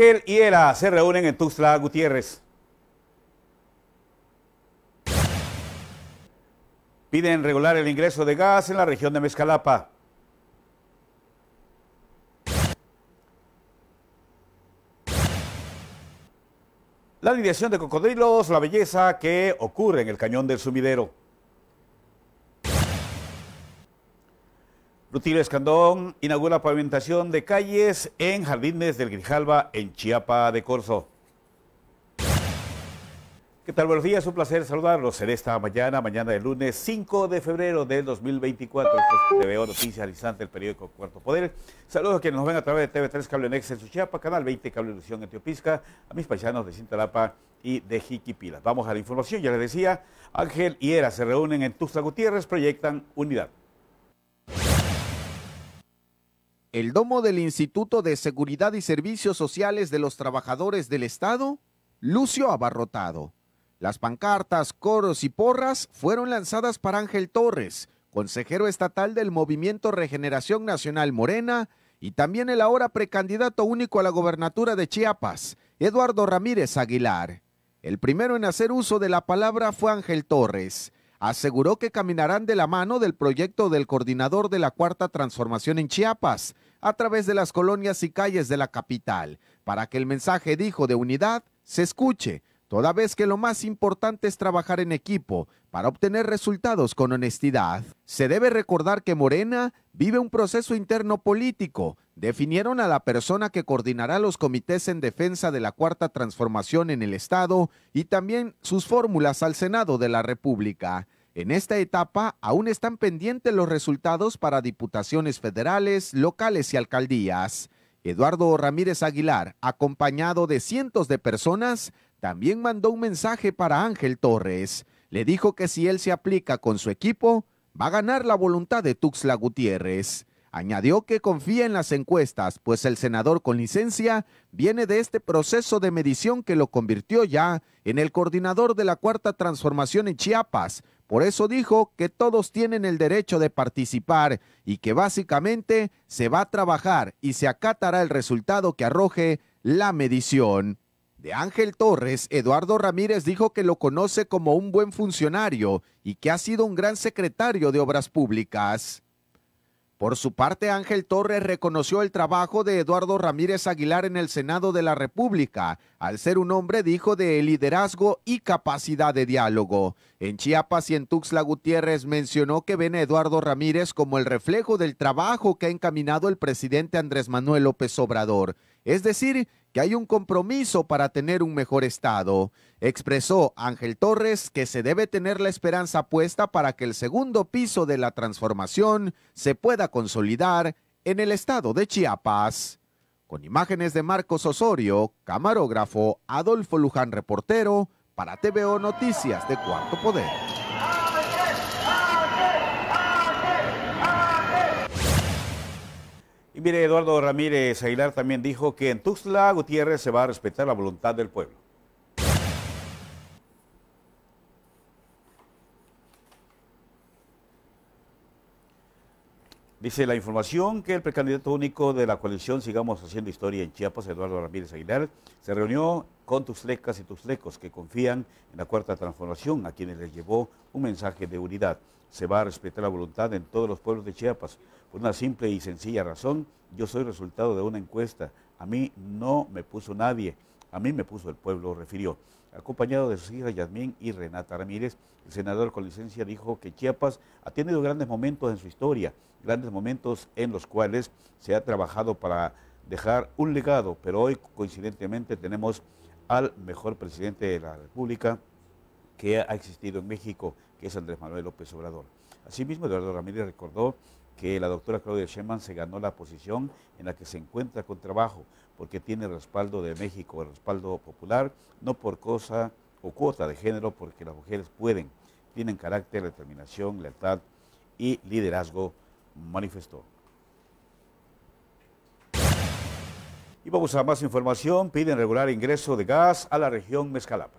Ángel y ELA se reúnen en Tuxtla Gutiérrez. Piden regular el ingreso de gas en la región de Mezcalapa. La lidiación de cocodrilos, la belleza que ocurre en el cañón del sumidero. Rutilio Escandón inaugura pavimentación de calles en Jardines del Grijalba, en Chiapa de Corzo. ¿Qué tal? Buenos días, un placer saludarlos en esta mañana, mañana del lunes 5 de febrero del 2024. Esto es TVO Noticias al instante, el periódico Cuarto Poder. Saludos a quienes nos ven a través de TV3 Cable Next en Suchiapa, Canal 20 Cable Ilusión en a mis paisanos de Cintalapa y de Jiquipilas. Vamos a la información, ya les decía, Ángel y Era se reúnen en Tuxtla Gutiérrez, proyectan unidad. el domo del Instituto de Seguridad y Servicios Sociales de los Trabajadores del Estado Lucio abarrotado. Las pancartas, coros y porras fueron lanzadas para Ángel Torres, consejero estatal del Movimiento Regeneración Nacional Morena, y también el ahora precandidato único a la gobernatura de Chiapas, Eduardo Ramírez Aguilar. El primero en hacer uso de la palabra fue Ángel Torres. Aseguró que caminarán de la mano del proyecto del coordinador de la Cuarta Transformación en Chiapas, a través de las colonias y calles de la capital, para que el mensaje dijo de unidad se escuche, toda vez que lo más importante es trabajar en equipo para obtener resultados con honestidad. Se debe recordar que Morena vive un proceso interno político. Definieron a la persona que coordinará los comités en defensa de la cuarta transformación en el Estado y también sus fórmulas al Senado de la República. En esta etapa aún están pendientes los resultados para diputaciones federales, locales y alcaldías. Eduardo Ramírez Aguilar, acompañado de cientos de personas, también mandó un mensaje para Ángel Torres. Le dijo que si él se aplica con su equipo, va a ganar la voluntad de Tuxla Gutiérrez. Añadió que confía en las encuestas, pues el senador con licencia viene de este proceso de medición que lo convirtió ya en el coordinador de la Cuarta Transformación en Chiapas, por eso dijo que todos tienen el derecho de participar y que básicamente se va a trabajar y se acatará el resultado que arroje la medición. De Ángel Torres, Eduardo Ramírez dijo que lo conoce como un buen funcionario y que ha sido un gran secretario de Obras Públicas. Por su parte, Ángel Torres reconoció el trabajo de Eduardo Ramírez Aguilar en el Senado de la República, al ser un hombre, dijo, de liderazgo y capacidad de diálogo. En Chiapas y en Tuxtla Gutiérrez mencionó que ven a Eduardo Ramírez como el reflejo del trabajo que ha encaminado el presidente Andrés Manuel López Obrador. Es decir, que hay un compromiso para tener un mejor estado. Expresó Ángel Torres que se debe tener la esperanza puesta para que el segundo piso de la transformación se pueda consolidar en el estado de Chiapas. Con imágenes de Marcos Osorio, camarógrafo Adolfo Luján, reportero, para TVO Noticias de Cuarto Poder. Y mire, Eduardo Ramírez Aguilar también dijo que en Tuxtla Gutiérrez se va a respetar la voluntad del pueblo. Dice la información que el precandidato único de la coalición Sigamos Haciendo Historia en Chiapas, Eduardo Ramírez Aguilar, se reunió con tuxtlecas y tuxlecos que confían en la cuarta transformación, a quienes les llevó un mensaje de unidad se va a respetar la voluntad en todos los pueblos de Chiapas. Por una simple y sencilla razón, yo soy resultado de una encuesta. A mí no me puso nadie, a mí me puso el pueblo, refirió. Acompañado de sus hijas Yasmín y Renata Ramírez, el senador con licencia dijo que Chiapas ha tenido grandes momentos en su historia, grandes momentos en los cuales se ha trabajado para dejar un legado, pero hoy coincidentemente tenemos al mejor presidente de la República que ha existido en México que es Andrés Manuel López Obrador. Asimismo, Eduardo Ramírez recordó que la doctora Claudia Sheinbaum se ganó la posición en la que se encuentra con trabajo, porque tiene respaldo de México, el respaldo popular, no por cosa o cuota de género, porque las mujeres pueden, tienen carácter, determinación, lealtad y liderazgo, manifestó. Y vamos a más información. Piden regular ingreso de gas a la región Mezcalapa.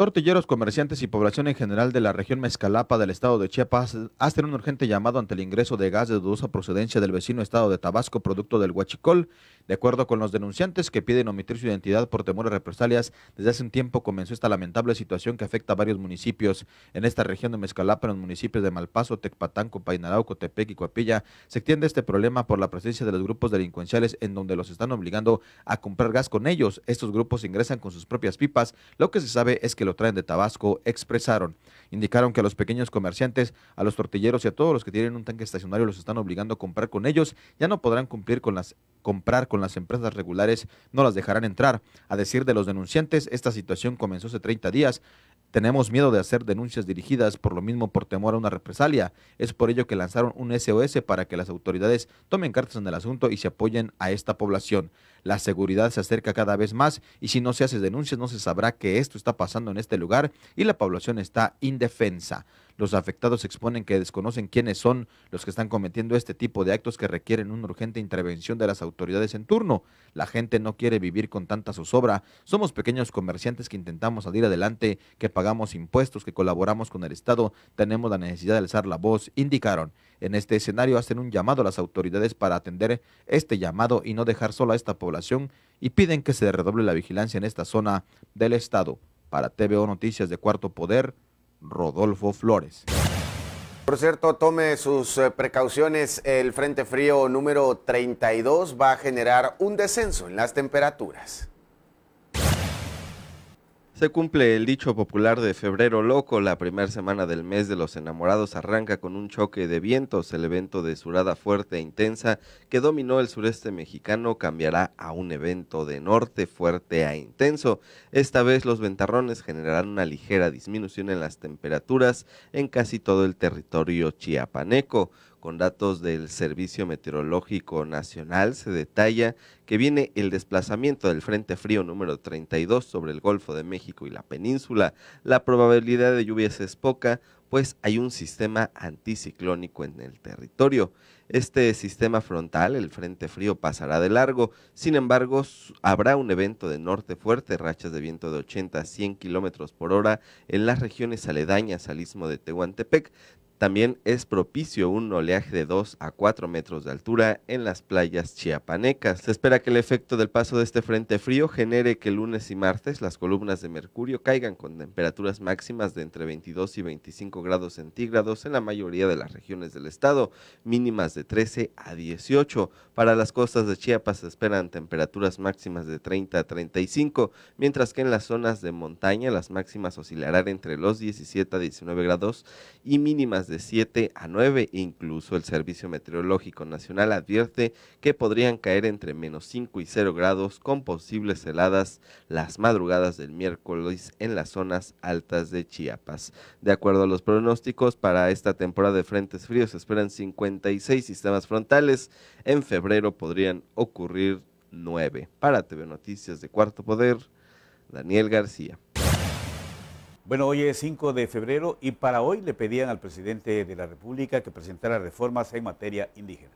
Tortilleros, comerciantes y población en general de la región Mezcalapa del estado de Chiapas hacen un urgente llamado ante el ingreso de gas de dudosa procedencia del vecino estado de Tabasco, producto del huachicol. De acuerdo con los denunciantes que piden omitir su identidad por temor a represalias, desde hace un tiempo comenzó esta lamentable situación que afecta a varios municipios. En esta región de Mezcalapa, en los municipios de Malpaso, Tecpatán, Copainarao, Cotepec y Coapilla, se extiende este problema por la presencia de los grupos delincuenciales en donde los están obligando a comprar gas con ellos. Estos grupos ingresan con sus propias pipas. Lo que se sabe es que traen de Tabasco expresaron. Indicaron que a los pequeños comerciantes, a los tortilleros y a todos los que tienen un tanque estacionario los están obligando a comprar con ellos, ya no podrán cumplir con las comprar con las empresas regulares, no las dejarán entrar. A decir de los denunciantes, esta situación comenzó hace 30 días. Tenemos miedo de hacer denuncias dirigidas por lo mismo por temor a una represalia. Es por ello que lanzaron un SOS para que las autoridades tomen cartas en el asunto y se apoyen a esta población. La seguridad se acerca cada vez más y si no se hace denuncias no se sabrá que esto está pasando en este lugar y la población está indefensa. Los afectados exponen que desconocen quiénes son los que están cometiendo este tipo de actos que requieren una urgente intervención de las autoridades en turno. La gente no quiere vivir con tanta zozobra. Somos pequeños comerciantes que intentamos salir adelante, que pagamos impuestos, que colaboramos con el Estado. Tenemos la necesidad de alzar la voz, indicaron. En este escenario hacen un llamado a las autoridades para atender este llamado y no dejar solo a esta población y piden que se redoble la vigilancia en esta zona del Estado. Para TVO Noticias de Cuarto Poder, Rodolfo Flores. Por cierto, tome sus eh, precauciones. El Frente Frío número 32 va a generar un descenso en las temperaturas. Se cumple el dicho popular de febrero loco, la primera semana del mes de los enamorados arranca con un choque de vientos, el evento de surada fuerte e intensa que dominó el sureste mexicano cambiará a un evento de norte fuerte a e intenso. Esta vez los ventarrones generarán una ligera disminución en las temperaturas en casi todo el territorio chiapaneco. Con datos del Servicio Meteorológico Nacional se detalla que viene el desplazamiento del Frente Frío número 32 sobre el Golfo de México y la península. La probabilidad de lluvias es poca, pues hay un sistema anticiclónico en el territorio. Este sistema frontal, el Frente Frío, pasará de largo, sin embargo, habrá un evento de norte fuerte, rachas de viento de 80 a 100 kilómetros por hora en las regiones aledañas al istmo de Tehuantepec. También es propicio un oleaje de 2 a 4 metros de altura en las playas chiapanecas. Se espera que el efecto del paso de este frente frío genere que lunes y martes las columnas de mercurio caigan con temperaturas máximas de entre 22 y 25 grados centígrados en la mayoría de las regiones del estado, mínimas de 13 a 18. Para las costas de Chiapas se esperan temperaturas máximas de 30 a 35, mientras que en las zonas de montaña las máximas oscilarán entre los 17 a 19 grados y mínimas de de 7 a 9. Incluso el Servicio Meteorológico Nacional advierte que podrían caer entre menos 5 y 0 grados con posibles heladas las madrugadas del miércoles en las zonas altas de Chiapas. De acuerdo a los pronósticos, para esta temporada de frentes fríos se esperan 56 sistemas frontales. En febrero podrían ocurrir 9. Para TV Noticias de Cuarto Poder, Daniel García. Bueno, hoy es 5 de febrero y para hoy le pedían al presidente de la República que presentara reformas en materia indígena.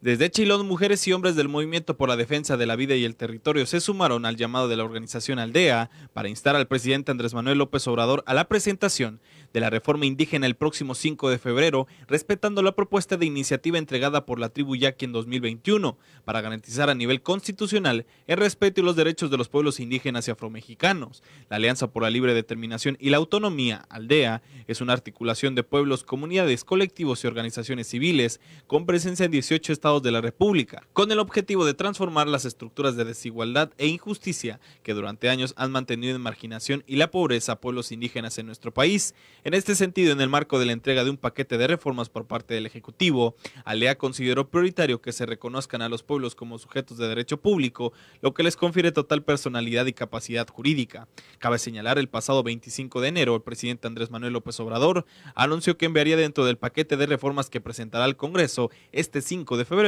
Desde Chilón, mujeres y hombres del Movimiento por la Defensa de la Vida y el Territorio se sumaron al llamado de la organización Aldea para instar al presidente Andrés Manuel López Obrador a la presentación de la reforma indígena el próximo 5 de febrero, respetando la propuesta de iniciativa entregada por la tribu Yaqui en 2021 para garantizar a nivel constitucional el respeto y los derechos de los pueblos indígenas y afromexicanos. La Alianza por la Libre Determinación y la Autonomía, Aldea, es una articulación de pueblos, comunidades, colectivos y organizaciones civiles con presencia en 18 estados de la República, con el objetivo de transformar las estructuras de desigualdad e injusticia que durante años han mantenido en marginación y la pobreza a pueblos indígenas en nuestro país. En este sentido, en el marco de la entrega de un paquete de reformas por parte del Ejecutivo, Alea consideró prioritario que se reconozcan a los pueblos como sujetos de derecho público, lo que les confiere total personalidad y capacidad jurídica. Cabe señalar, el pasado 25 de enero, el presidente Andrés Manuel López Obrador anunció que enviaría dentro del paquete de reformas que presentará al Congreso este 5 de febrero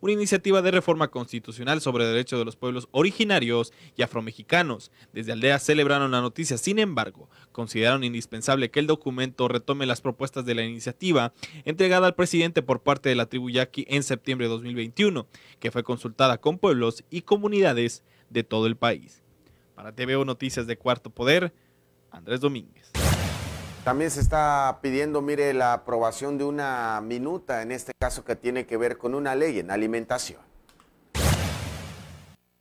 una iniciativa de reforma constitucional sobre derechos de los pueblos originarios y afromexicanos. Desde Aldea celebraron la noticia, sin embargo, consideraron indispensable que el documento retome las propuestas de la iniciativa entregada al presidente por parte de la tribu Yaqui en septiembre de 2021, que fue consultada con pueblos y comunidades de todo el país. Para TVO Noticias de Cuarto Poder, Andrés Domínguez. También se está pidiendo, mire, la aprobación de una minuta, en este caso que tiene que ver con una ley en alimentación.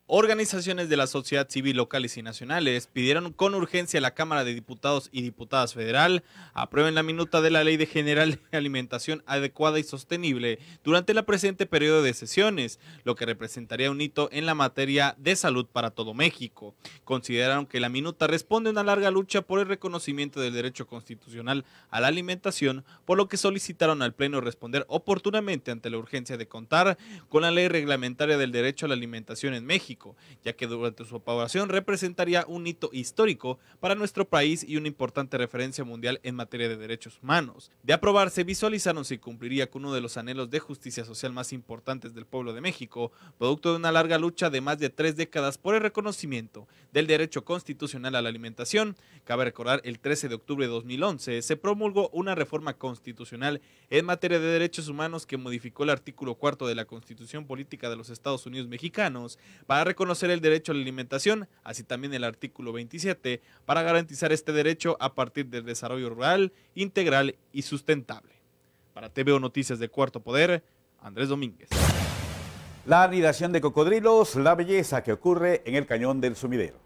Organizaciones de la sociedad civil locales y nacionales pidieron con urgencia a la Cámara de Diputados y Diputadas Federal aprueben la minuta de la Ley de General de Alimentación Adecuada y Sostenible durante la presente periodo de sesiones, lo que representaría un hito en la materia de salud para todo México. Consideraron que la minuta responde a una larga lucha por el reconocimiento del derecho constitucional a la alimentación, por lo que solicitaron al Pleno responder oportunamente ante la urgencia de contar con la Ley Reglamentaria del Derecho a la Alimentación en México ya que durante su aprobación representaría un hito histórico para nuestro país y una importante referencia mundial en materia de derechos humanos. De aprobarse, visualizaron si cumpliría con uno de los anhelos de justicia social más importantes del pueblo de México, producto de una larga lucha de más de tres décadas por el reconocimiento del derecho constitucional a la alimentación. Cabe recordar, el 13 de octubre de 2011 se promulgó una reforma constitucional en materia de derechos humanos que modificó el artículo cuarto de la Constitución Política de los Estados Unidos Mexicanos para reconocer el derecho a la alimentación, así también el artículo 27, para garantizar este derecho a partir del desarrollo rural, integral y sustentable. Para TVO Noticias de Cuarto Poder, Andrés Domínguez. La anidación de cocodrilos, la belleza que ocurre en el cañón del sumidero.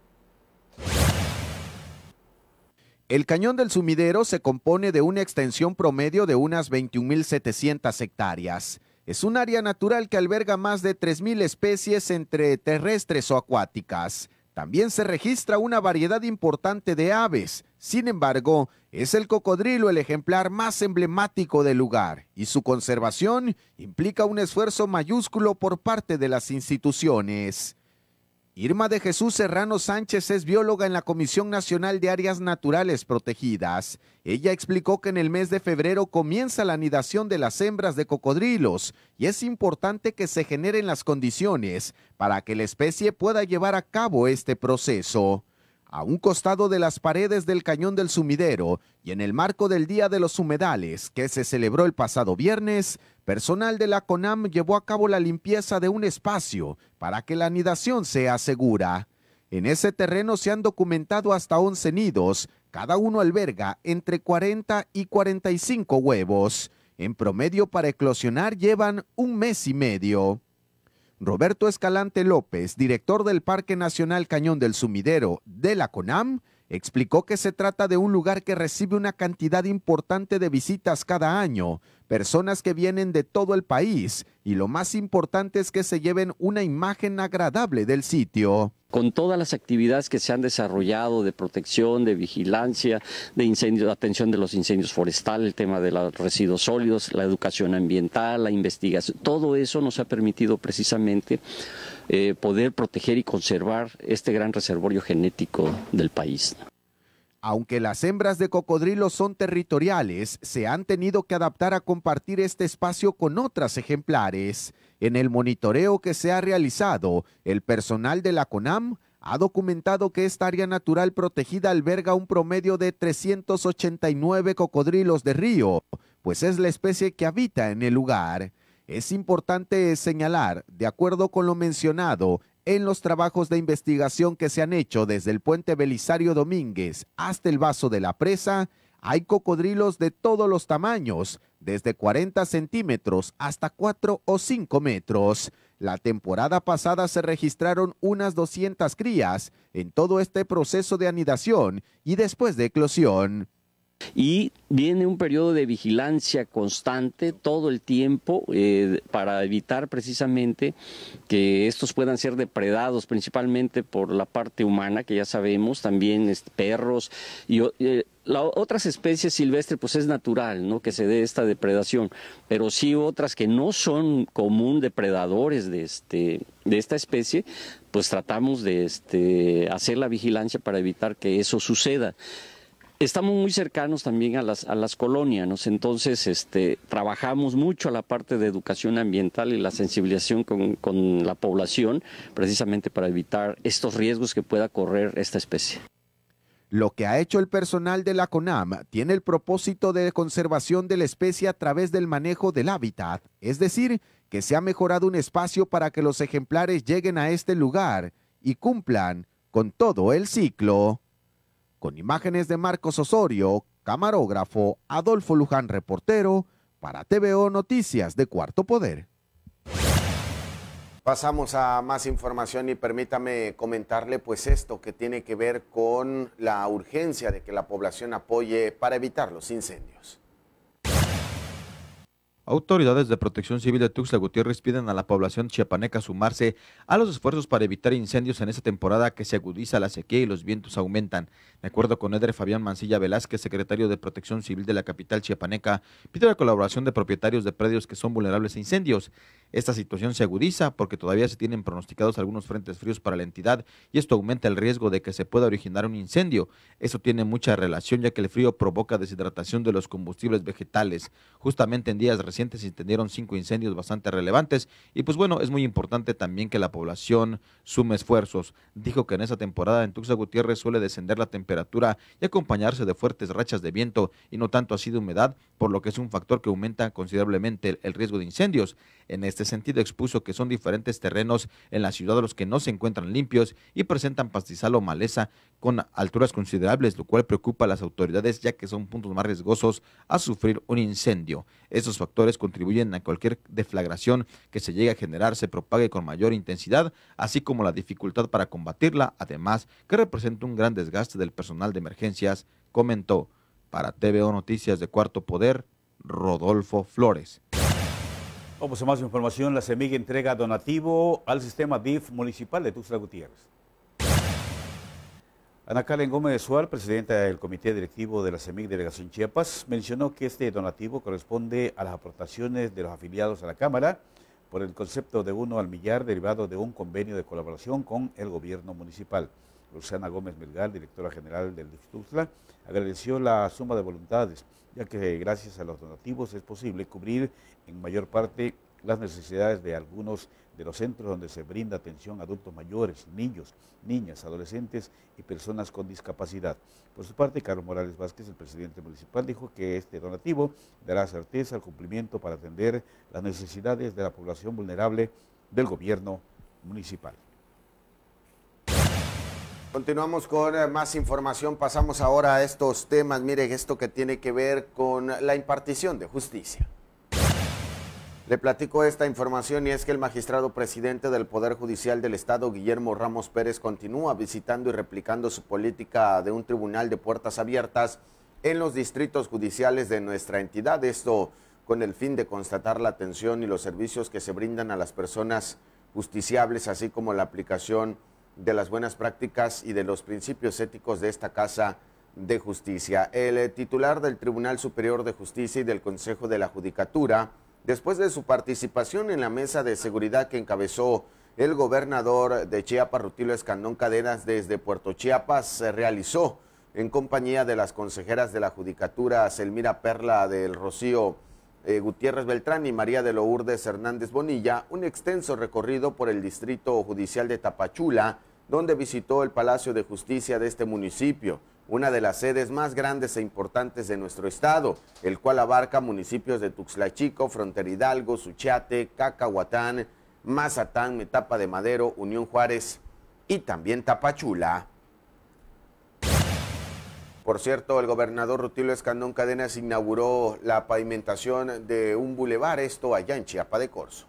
El cañón del sumidero se compone de una extensión promedio de unas 21.700 hectáreas. Es un área natural que alberga más de 3.000 especies entre terrestres o acuáticas. También se registra una variedad importante de aves. Sin embargo, es el cocodrilo el ejemplar más emblemático del lugar y su conservación implica un esfuerzo mayúsculo por parte de las instituciones. Irma de Jesús Serrano Sánchez es bióloga en la Comisión Nacional de Áreas Naturales Protegidas. Ella explicó que en el mes de febrero comienza la anidación de las hembras de cocodrilos y es importante que se generen las condiciones para que la especie pueda llevar a cabo este proceso a un costado de las paredes del Cañón del Sumidero y en el marco del Día de los Humedales, que se celebró el pasado viernes, personal de la CONAM llevó a cabo la limpieza de un espacio para que la nidación sea segura. En ese terreno se han documentado hasta 11 nidos, cada uno alberga entre 40 y 45 huevos. En promedio para eclosionar llevan un mes y medio. Roberto Escalante López, director del Parque Nacional Cañón del Sumidero de la CONAM, explicó que se trata de un lugar que recibe una cantidad importante de visitas cada año, personas que vienen de todo el país y lo más importante es que se lleven una imagen agradable del sitio. Con todas las actividades que se han desarrollado de protección, de vigilancia, de incendios, atención de los incendios forestales, el tema de los residuos sólidos, la educación ambiental, la investigación, todo eso nos ha permitido precisamente eh, poder proteger y conservar este gran reservorio genético del país. Aunque las hembras de cocodrilo son territoriales, se han tenido que adaptar a compartir este espacio con otras ejemplares. En el monitoreo que se ha realizado, el personal de la CONAM ha documentado que esta área natural protegida alberga un promedio de 389 cocodrilos de río, pues es la especie que habita en el lugar. Es importante señalar, de acuerdo con lo mencionado, en los trabajos de investigación que se han hecho desde el puente Belisario Domínguez hasta el vaso de la presa, hay cocodrilos de todos los tamaños, desde 40 centímetros hasta 4 o 5 metros. La temporada pasada se registraron unas 200 crías en todo este proceso de anidación y después de eclosión. Y viene un periodo de vigilancia constante todo el tiempo eh, para evitar precisamente que estos puedan ser depredados principalmente por la parte humana, que ya sabemos, también perros y eh, otras especies silvestres pues es natural ¿no? que se dé esta depredación, pero sí otras que no son común depredadores de, este, de esta especie, pues tratamos de este, hacer la vigilancia para evitar que eso suceda estamos muy cercanos también a las, colonias, entonces este, trabajamos mucho a la parte de educación ambiental y la sensibilización con, con la población, precisamente para evitar estos riesgos que pueda correr esta especie. Lo que ha hecho el personal de la CONAM tiene el propósito de conservación de la especie a través del manejo del hábitat, es decir, que se ha mejorado un espacio para que los ejemplares lleguen a este lugar y cumplan con todo el ciclo con imágenes de Marcos Osorio, camarógrafo Adolfo Luján, reportero, para TVO Noticias de Cuarto Poder. Pasamos a más información y permítame comentarle pues esto que tiene que ver con la urgencia de que la población apoye para evitar los incendios. Autoridades de Protección Civil de Tuxtla Gutiérrez piden a la población chiapaneca sumarse a los esfuerzos para evitar incendios en esta temporada que se agudiza la sequía y los vientos aumentan. De acuerdo con Edre Fabián Mancilla Velázquez, secretario de Protección Civil de la capital chiapaneca, pide la colaboración de propietarios de predios que son vulnerables a incendios. Esta situación se agudiza porque todavía se tienen pronosticados algunos frentes fríos para la entidad y esto aumenta el riesgo de que se pueda originar un incendio. Eso tiene mucha relación ya que el frío provoca deshidratación de los combustibles vegetales. Justamente en días recientes se entendieron cinco incendios bastante relevantes y pues bueno, es muy importante también que la población sume esfuerzos. Dijo que en esa temporada en Tuxa Gutiérrez suele descender la temperatura y acompañarse de fuertes rachas de viento y no tanto así de humedad, por lo que es un factor que aumenta considerablemente el riesgo de incendios. En este este sentido expuso que son diferentes terrenos en la ciudad los que no se encuentran limpios y presentan pastizal o maleza con alturas considerables, lo cual preocupa a las autoridades ya que son puntos más riesgosos a sufrir un incendio. Estos factores contribuyen a cualquier deflagración que se llegue a generar se propague con mayor intensidad, así como la dificultad para combatirla, además que representa un gran desgaste del personal de emergencias, comentó. Para TVO Noticias de Cuarto Poder, Rodolfo Flores. Vamos a más información. La CEMIG entrega donativo al sistema DIF municipal de Tuxtla Gutiérrez. Ana Karen Gómez Suárez, presidenta del Comité Directivo de la CEMIC Delegación Chiapas, mencionó que este donativo corresponde a las aportaciones de los afiliados a la Cámara por el concepto de uno al millar derivado de un convenio de colaboración con el gobierno municipal. Luciana Gómez Melgar, directora general del DIF Tuxtla, agradeció la suma de voluntades ya que gracias a los donativos es posible cubrir en mayor parte las necesidades de algunos de los centros donde se brinda atención a adultos mayores, niños, niñas, adolescentes y personas con discapacidad. Por su parte, Carlos Morales Vázquez, el presidente municipal, dijo que este donativo dará certeza al cumplimiento para atender las necesidades de la población vulnerable del gobierno municipal. Continuamos con eh, más información, pasamos ahora a estos temas, Miren, esto que tiene que ver con la impartición de justicia. Le platico esta información y es que el magistrado presidente del Poder Judicial del Estado, Guillermo Ramos Pérez, continúa visitando y replicando su política de un tribunal de puertas abiertas en los distritos judiciales de nuestra entidad. Esto con el fin de constatar la atención y los servicios que se brindan a las personas justiciables, así como la aplicación de las buenas prácticas y de los principios éticos de esta Casa de Justicia. El eh, titular del Tribunal Superior de Justicia y del Consejo de la Judicatura, después de su participación en la mesa de seguridad que encabezó el gobernador de Chiapas, Rutilo Escandón Cadenas, desde Puerto Chiapas, se realizó en compañía de las consejeras de la Judicatura, Selmira Perla del Rocío eh, Gutiérrez Beltrán y María de Lourdes Hernández Bonilla, un extenso recorrido por el Distrito Judicial de Tapachula, donde visitó el Palacio de Justicia de este municipio, una de las sedes más grandes e importantes de nuestro estado, el cual abarca municipios de Chico, Frontera Hidalgo, Suchiate, Cacahuatán, Mazatán, Metapa de Madero, Unión Juárez y también Tapachula. Por cierto, el gobernador Rutilio Escandón Cadenas inauguró la pavimentación de un bulevar, esto allá en Chiapa de Corzo.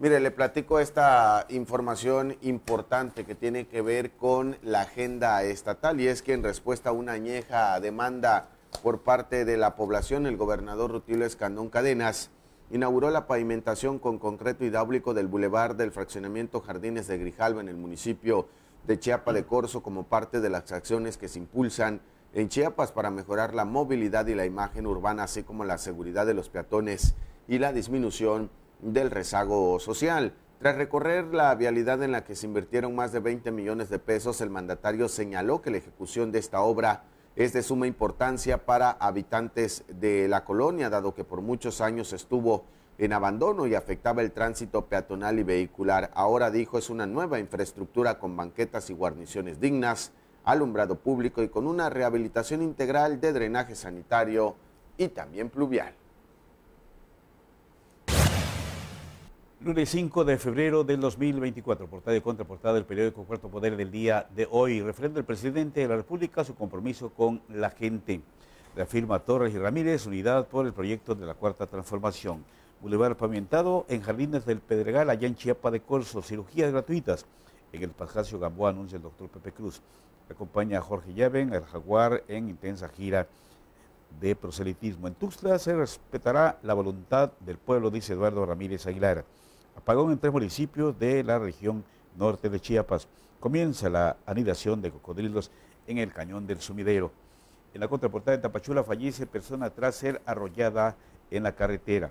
Mire, le platico esta información importante que tiene que ver con la agenda estatal y es que en respuesta a una añeja demanda por parte de la población, el gobernador Rutilio Escandón Cadenas inauguró la pavimentación con concreto hidráulico del bulevar del fraccionamiento Jardines de Grijalva en el municipio de Chiapa de Corzo como parte de las acciones que se impulsan en Chiapas para mejorar la movilidad y la imagen urbana, así como la seguridad de los peatones y la disminución del rezago social. Tras recorrer la vialidad en la que se invirtieron más de 20 millones de pesos, el mandatario señaló que la ejecución de esta obra es de suma importancia para habitantes de la colonia, dado que por muchos años estuvo en abandono y afectaba el tránsito peatonal y vehicular. Ahora dijo es una nueva infraestructura con banquetas y guarniciones dignas, alumbrado público y con una rehabilitación integral de drenaje sanitario y también pluvial. Lunes 5 de febrero del 2024, portada y contraportada del periódico Cuarto Poder del día de hoy. Refrenda el presidente de la República su compromiso con la gente. Reafirma Torres y Ramírez unidad por el proyecto de la Cuarta Transformación. Boulevard pavimentado en Jardines del Pedregal, allá en Chiapa de Corso, Cirugías gratuitas en el Palacio Gamboa, anuncia el doctor Pepe Cruz. Acompaña a Jorge Yaben al Jaguar, en intensa gira de proselitismo. En Tuxtla se respetará la voluntad del pueblo, dice Eduardo Ramírez Aguilar. Apagón en tres municipios de la región norte de Chiapas. Comienza la anidación de cocodrilos en el cañón del sumidero. En la contraportada de Tapachula fallece persona tras ser arrollada en la carretera.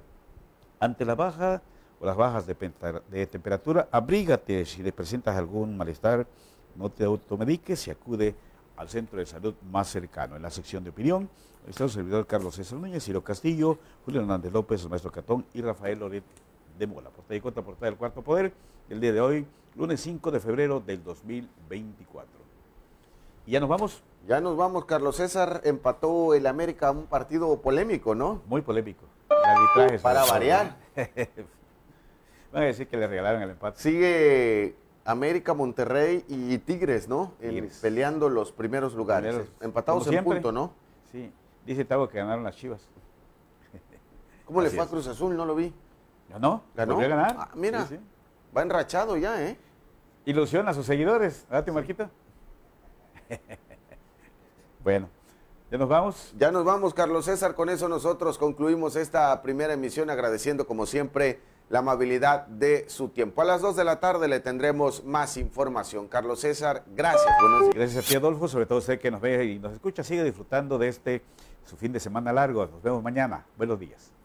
Ante la baja o las bajas de, temperatura, abrígate si le presentas algún malestar, no te automediques y acude al centro de salud más cercano. En la sección de opinión, está el servidor Carlos César Núñez, Ciro Castillo, Julio Hernández López, el maestro Catón y Rafael Loret Demos la portada y contraportada del Cuarto Poder el día de hoy, lunes 5 de febrero del 2024. Y ya nos vamos. Ya nos vamos, Carlos César empató el América un partido polémico, ¿no? Muy polémico. Para variar. Van a decir que le regalaron el empate. Sigue América, Monterrey y Tigres, ¿no? peleando los primeros lugares. Empatados en punto, ¿no? Sí. Dice Tavo que ganaron las Chivas. ¿Cómo le fue a Cruz Azul? No lo vi. ¿Ganó? ¿Ganó? a ganar? Ah, mira, va enrachado ya, ¿eh? Ilusiona a sus seguidores, Date, Marquita? bueno, ya nos vamos. Ya nos vamos, Carlos César. Con eso nosotros concluimos esta primera emisión agradeciendo como siempre la amabilidad de su tiempo. A las dos de la tarde le tendremos más información. Carlos César, gracias. Buenos días. Gracias a ti, Adolfo. Sobre todo sé que nos ve y nos escucha. Sigue disfrutando de este su fin de semana largo. Nos vemos mañana. Buenos días.